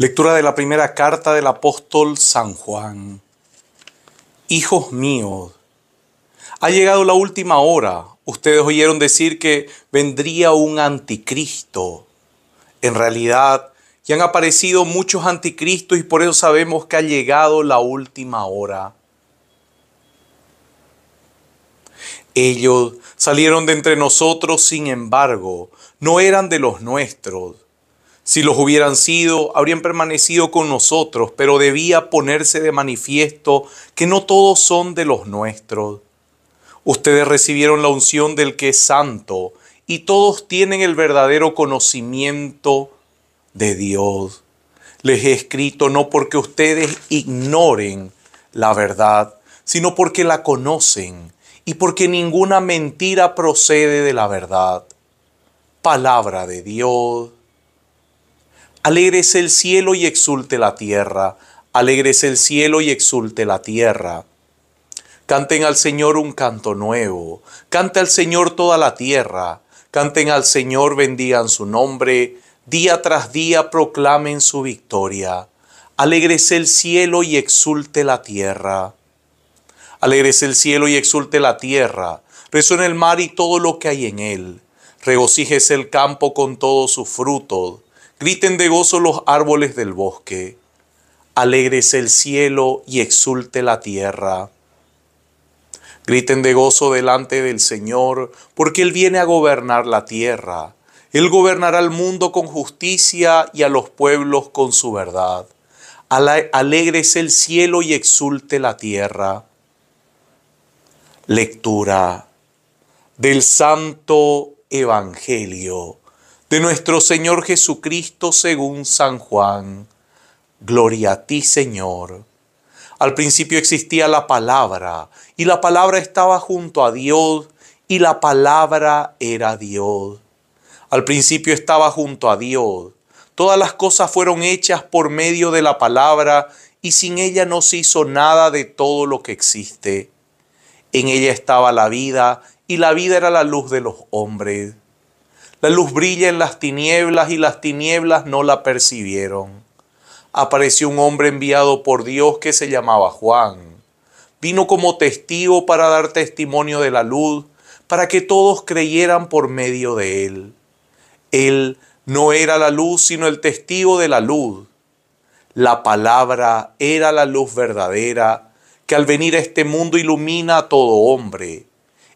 Lectura de la primera carta del apóstol San Juan. Hijos míos, ha llegado la última hora. Ustedes oyeron decir que vendría un anticristo. En realidad, ya han aparecido muchos anticristos y por eso sabemos que ha llegado la última hora. Ellos salieron de entre nosotros, sin embargo, no eran de los nuestros si los hubieran sido, habrían permanecido con nosotros, pero debía ponerse de manifiesto que no todos son de los nuestros. Ustedes recibieron la unción del que es santo y todos tienen el verdadero conocimiento de Dios. Les he escrito no porque ustedes ignoren la verdad, sino porque la conocen y porque ninguna mentira procede de la verdad. Palabra de Dios. Alégrese el cielo y exulte la tierra. Alégrese el cielo y exulte la tierra. Canten al Señor un canto nuevo. Cante al Señor toda la tierra. Canten al Señor, bendigan su nombre. Día tras día proclamen su victoria. Alégrese el cielo y exulte la tierra. Alégrese el cielo y exulte la tierra. Resuene el mar y todo lo que hay en él. Regocíjese el campo con todo su fruto Griten de gozo los árboles del bosque, alégrese el cielo y exulte la tierra. Griten de gozo delante del Señor, porque Él viene a gobernar la tierra. Él gobernará al mundo con justicia y a los pueblos con su verdad. Alégrese el cielo y exulte la tierra. Lectura del Santo Evangelio de nuestro Señor Jesucristo según San Juan. Gloria a ti, Señor. Al principio existía la palabra, y la palabra estaba junto a Dios, y la palabra era Dios. Al principio estaba junto a Dios. Todas las cosas fueron hechas por medio de la palabra, y sin ella no se hizo nada de todo lo que existe. En ella estaba la vida, y la vida era la luz de los hombres. La luz brilla en las tinieblas y las tinieblas no la percibieron. Apareció un hombre enviado por Dios que se llamaba Juan. Vino como testigo para dar testimonio de la luz, para que todos creyeran por medio de él. Él no era la luz, sino el testigo de la luz. La palabra era la luz verdadera, que al venir a este mundo ilumina a todo hombre.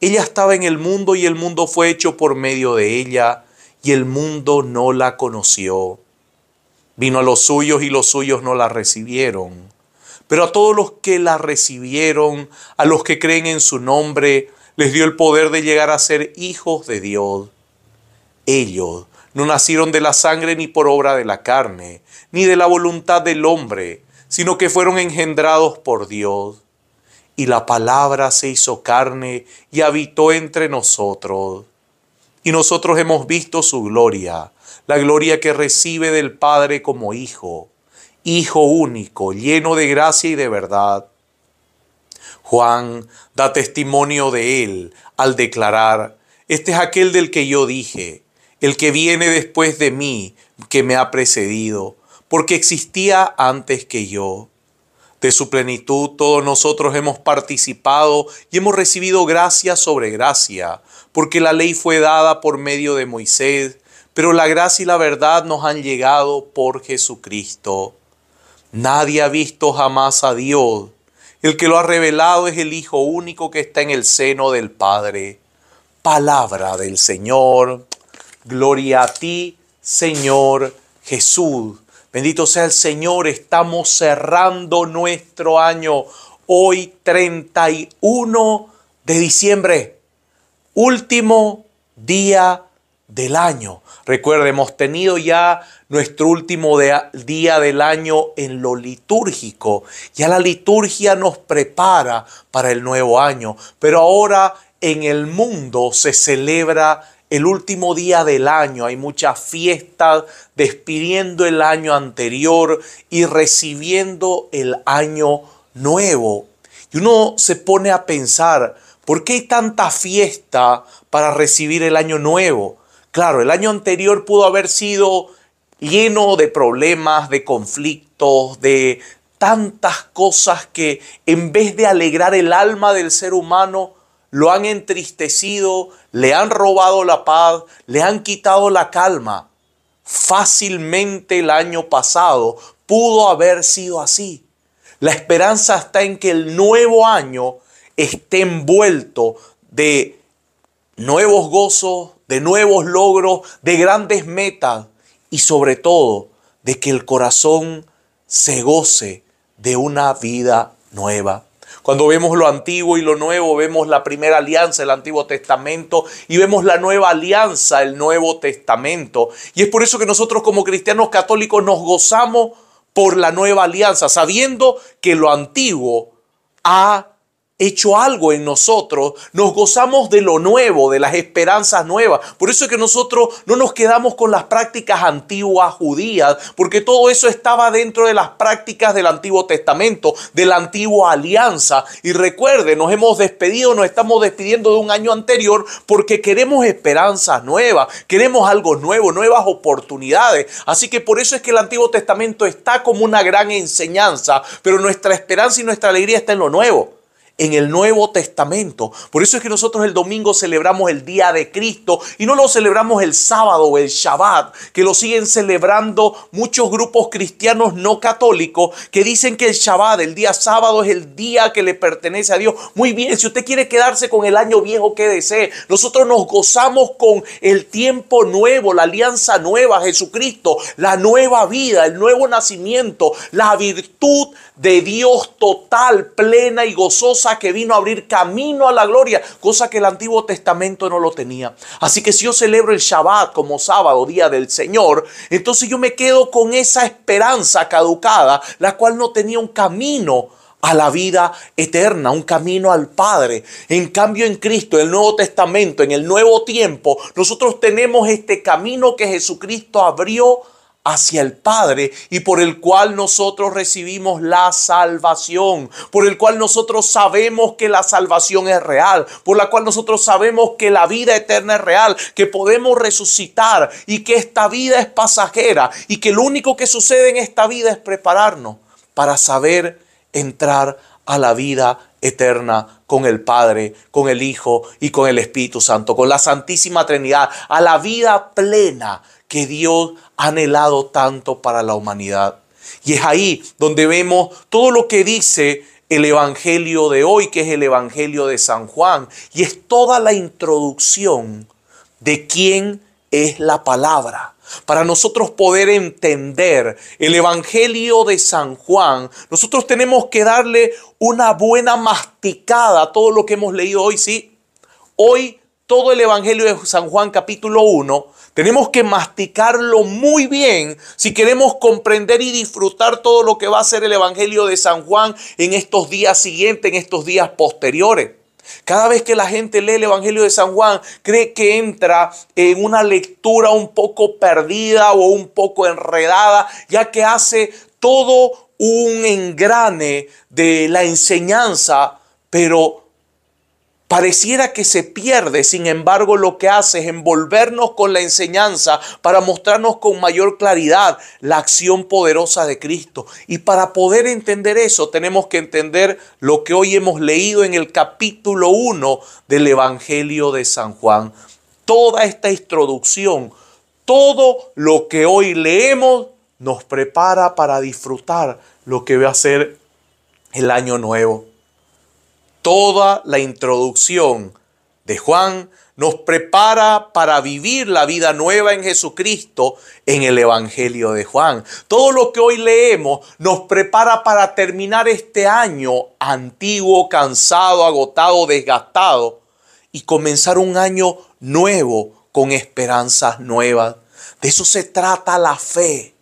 Ella estaba en el mundo y el mundo fue hecho por medio de ella y el mundo no la conoció. Vino a los suyos y los suyos no la recibieron. Pero a todos los que la recibieron, a los que creen en su nombre, les dio el poder de llegar a ser hijos de Dios. Ellos no nacieron de la sangre ni por obra de la carne, ni de la voluntad del hombre, sino que fueron engendrados por Dios y la palabra se hizo carne y habitó entre nosotros. Y nosotros hemos visto su gloria, la gloria que recibe del Padre como Hijo, Hijo único, lleno de gracia y de verdad. Juan da testimonio de él al declarar, este es aquel del que yo dije, el que viene después de mí, que me ha precedido, porque existía antes que yo. De su plenitud todos nosotros hemos participado y hemos recibido gracia sobre gracia, porque la ley fue dada por medio de Moisés, pero la gracia y la verdad nos han llegado por Jesucristo. Nadie ha visto jamás a Dios. El que lo ha revelado es el Hijo único que está en el seno del Padre. Palabra del Señor. Gloria a ti, Señor Jesús. Bendito sea el Señor, estamos cerrando nuestro año hoy 31 de diciembre, último día del año. Recuerden, hemos tenido ya nuestro último día del año en lo litúrgico. Ya la liturgia nos prepara para el nuevo año, pero ahora en el mundo se celebra el último día del año, hay muchas fiestas despidiendo el año anterior y recibiendo el año nuevo. Y uno se pone a pensar, ¿por qué hay tanta fiesta para recibir el año nuevo? Claro, el año anterior pudo haber sido lleno de problemas, de conflictos, de tantas cosas que en vez de alegrar el alma del ser humano, lo han entristecido, le han robado la paz, le han quitado la calma. Fácilmente el año pasado pudo haber sido así. La esperanza está en que el nuevo año esté envuelto de nuevos gozos, de nuevos logros, de grandes metas y sobre todo de que el corazón se goce de una vida nueva. Cuando vemos lo antiguo y lo nuevo, vemos la primera alianza, el Antiguo Testamento, y vemos la nueva alianza, el Nuevo Testamento. Y es por eso que nosotros como cristianos católicos nos gozamos por la nueva alianza, sabiendo que lo antiguo ha hecho algo en nosotros, nos gozamos de lo nuevo, de las esperanzas nuevas. Por eso es que nosotros no nos quedamos con las prácticas antiguas judías, porque todo eso estaba dentro de las prácticas del Antiguo Testamento, de la antigua alianza. Y recuerde, nos hemos despedido, nos estamos despidiendo de un año anterior porque queremos esperanzas nuevas, queremos algo nuevo, nuevas oportunidades. Así que por eso es que el Antiguo Testamento está como una gran enseñanza, pero nuestra esperanza y nuestra alegría está en lo nuevo en el Nuevo Testamento. Por eso es que nosotros el domingo celebramos el día de Cristo y no lo celebramos el sábado o el Shabbat, que lo siguen celebrando muchos grupos cristianos no católicos que dicen que el Shabbat, el día sábado, es el día que le pertenece a Dios. Muy bien, si usted quiere quedarse con el año viejo que desee, nosotros nos gozamos con el tiempo nuevo, la alianza nueva, Jesucristo, la nueva vida, el nuevo nacimiento, la virtud de Dios total, plena y gozosa que vino a abrir camino a la gloria, cosa que el Antiguo Testamento no lo tenía. Así que si yo celebro el Shabbat como sábado, día del Señor, entonces yo me quedo con esa esperanza caducada, la cual no tenía un camino a la vida eterna, un camino al Padre. En cambio, en Cristo, en el Nuevo Testamento, en el nuevo tiempo, nosotros tenemos este camino que Jesucristo abrió hacia el Padre y por el cual nosotros recibimos la salvación, por el cual nosotros sabemos que la salvación es real, por la cual nosotros sabemos que la vida eterna es real, que podemos resucitar y que esta vida es pasajera y que lo único que sucede en esta vida es prepararnos para saber entrar a la vida eterna con el Padre, con el Hijo y con el Espíritu Santo, con la Santísima Trinidad, a la vida plena que Dios anhelado tanto para la humanidad. Y es ahí donde vemos todo lo que dice el Evangelio de hoy, que es el Evangelio de San Juan, y es toda la introducción de quién es la palabra. Para nosotros poder entender el Evangelio de San Juan, nosotros tenemos que darle una buena masticada a todo lo que hemos leído hoy, ¿sí? Hoy todo el Evangelio de San Juan capítulo 1 tenemos que masticarlo muy bien si queremos comprender y disfrutar todo lo que va a ser el Evangelio de San Juan en estos días siguientes, en estos días posteriores. Cada vez que la gente lee el Evangelio de San Juan, cree que entra en una lectura un poco perdida o un poco enredada, ya que hace todo un engrane de la enseñanza, pero Pareciera que se pierde, sin embargo lo que hace es envolvernos con la enseñanza para mostrarnos con mayor claridad la acción poderosa de Cristo. Y para poder entender eso tenemos que entender lo que hoy hemos leído en el capítulo 1 del Evangelio de San Juan. Toda esta introducción, todo lo que hoy leemos nos prepara para disfrutar lo que va a ser el año nuevo. Toda la introducción de Juan nos prepara para vivir la vida nueva en Jesucristo en el Evangelio de Juan. Todo lo que hoy leemos nos prepara para terminar este año antiguo, cansado, agotado, desgastado y comenzar un año nuevo con esperanzas nuevas. De eso se trata la fe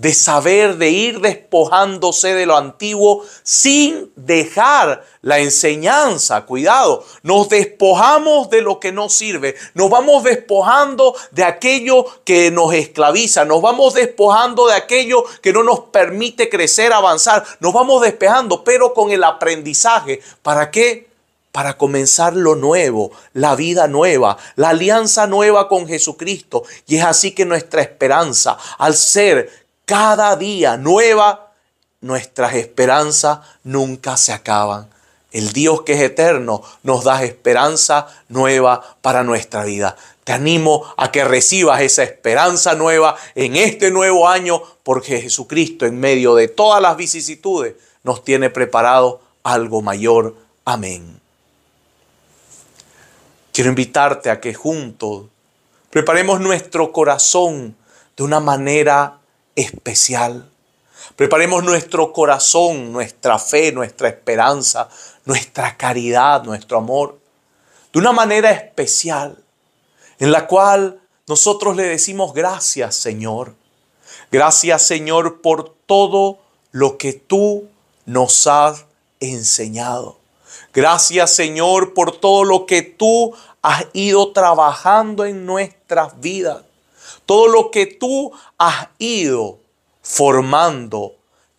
de saber, de ir despojándose de lo antiguo sin dejar la enseñanza. Cuidado, nos despojamos de lo que no sirve, nos vamos despojando de aquello que nos esclaviza, nos vamos despojando de aquello que no nos permite crecer, avanzar, nos vamos despejando, pero con el aprendizaje. ¿Para qué? para comenzar lo nuevo, la vida nueva, la alianza nueva con Jesucristo. Y es así que nuestra esperanza, al ser cada día nueva, nuestras esperanzas nunca se acaban. El Dios que es eterno nos da esperanza nueva para nuestra vida. Te animo a que recibas esa esperanza nueva en este nuevo año porque Jesucristo en medio de todas las vicisitudes nos tiene preparado algo mayor. Amén. Quiero invitarte a que juntos preparemos nuestro corazón de una manera especial. Preparemos nuestro corazón, nuestra fe, nuestra esperanza, nuestra caridad, nuestro amor, de una manera especial, en la cual nosotros le decimos gracias Señor. Gracias Señor por todo lo que tú nos has enseñado. Gracias Señor por todo lo que tú has ido trabajando en nuestras vidas todo lo que tú has ido formando,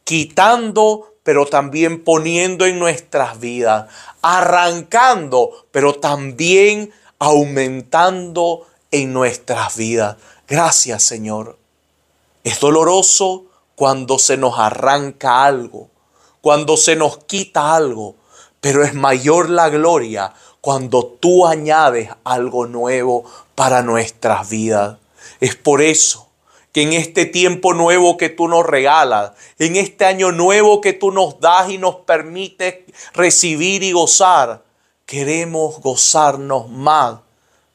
quitando, pero también poniendo en nuestras vidas, arrancando, pero también aumentando en nuestras vidas. Gracias Señor. Es doloroso cuando se nos arranca algo, cuando se nos quita algo, pero es mayor la gloria cuando tú añades algo nuevo para nuestras vidas. Es por eso que en este tiempo nuevo que tú nos regalas, en este año nuevo que tú nos das y nos permites recibir y gozar, queremos gozarnos más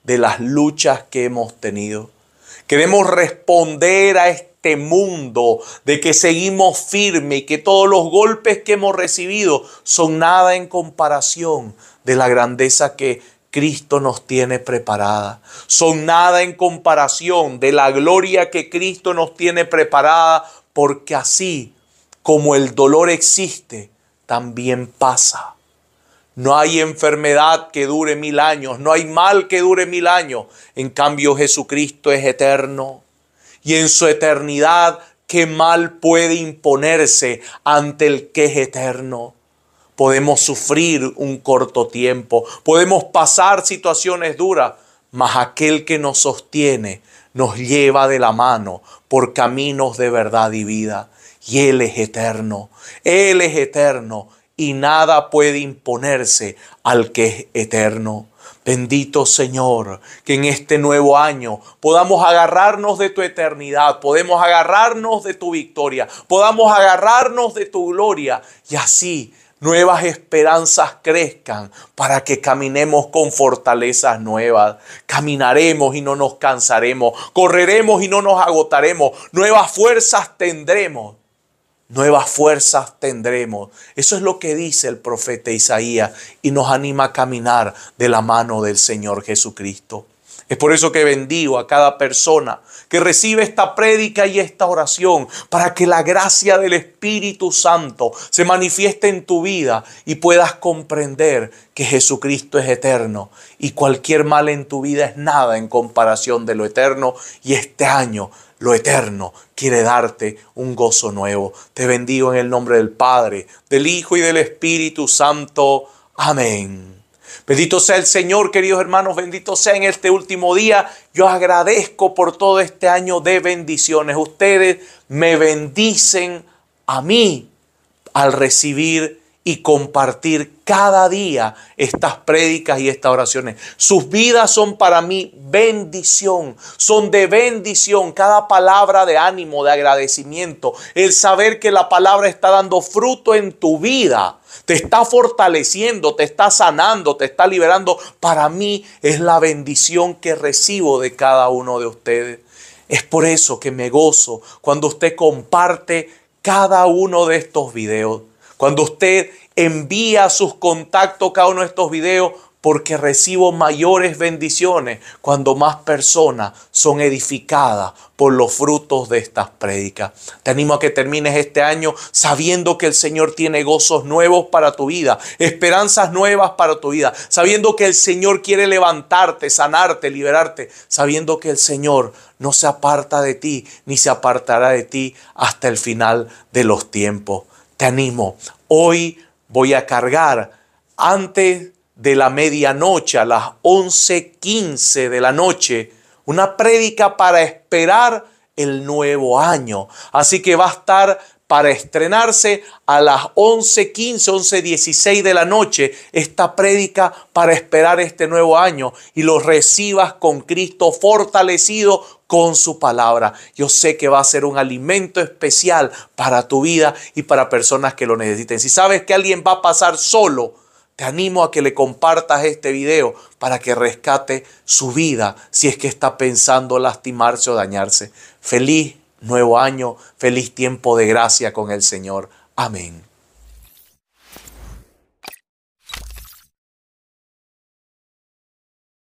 de las luchas que hemos tenido. Queremos responder a este mundo de que seguimos firme y que todos los golpes que hemos recibido son nada en comparación de la grandeza que Cristo nos tiene preparada. Son nada en comparación de la gloria que Cristo nos tiene preparada, porque así como el dolor existe, también pasa. No hay enfermedad que dure mil años, no hay mal que dure mil años. En cambio, Jesucristo es eterno. Y en su eternidad, ¿qué mal puede imponerse ante el que es eterno? podemos sufrir un corto tiempo, podemos pasar situaciones duras, mas aquel que nos sostiene nos lleva de la mano por caminos de verdad y vida. Y Él es eterno, Él es eterno y nada puede imponerse al que es eterno. Bendito Señor, que en este nuevo año podamos agarrarnos de tu eternidad, podemos agarrarnos de tu victoria, podamos agarrarnos de tu gloria y así nuevas esperanzas crezcan para que caminemos con fortalezas nuevas. Caminaremos y no nos cansaremos. Correremos y no nos agotaremos. Nuevas fuerzas tendremos. Nuevas fuerzas tendremos. Eso es lo que dice el profeta Isaías y nos anima a caminar de la mano del Señor Jesucristo. Es por eso que bendigo a cada persona que recibe esta prédica y esta oración, para que la gracia del Espíritu Santo se manifieste en tu vida y puedas comprender que Jesucristo es eterno y cualquier mal en tu vida es nada en comparación de lo eterno y este año lo eterno quiere darte un gozo nuevo. Te bendigo en el nombre del Padre, del Hijo y del Espíritu Santo. Amén. Bendito sea el Señor, queridos hermanos, bendito sea en este último día. Yo agradezco por todo este año de bendiciones. Ustedes me bendicen a mí al recibir y compartir cada día estas prédicas y estas oraciones. Sus vidas son para mí bendición, son de bendición. Cada palabra de ánimo, de agradecimiento, el saber que la palabra está dando fruto en tu vida te está fortaleciendo, te está sanando, te está liberando. Para mí es la bendición que recibo de cada uno de ustedes. Es por eso que me gozo cuando usted comparte cada uno de estos videos. Cuando usted envía sus contactos cada uno de estos videos, porque recibo mayores bendiciones cuando más personas son edificadas por los frutos de estas prédicas. Te animo a que termines este año sabiendo que el Señor tiene gozos nuevos para tu vida, esperanzas nuevas para tu vida, sabiendo que el Señor quiere levantarte, sanarte, liberarte, sabiendo que el Señor no se aparta de ti ni se apartará de ti hasta el final de los tiempos. Te animo, hoy voy a cargar antes de la medianoche a las 11.15 de la noche, una prédica para esperar el nuevo año. Así que va a estar para estrenarse a las 11.15, 11.16 de la noche esta prédica para esperar este nuevo año y lo recibas con Cristo fortalecido con su palabra. Yo sé que va a ser un alimento especial para tu vida y para personas que lo necesiten. Si sabes que alguien va a pasar solo, te animo a que le compartas este video para que rescate su vida si es que está pensando lastimarse o dañarse. Feliz nuevo año, feliz tiempo de gracia con el Señor. Amén.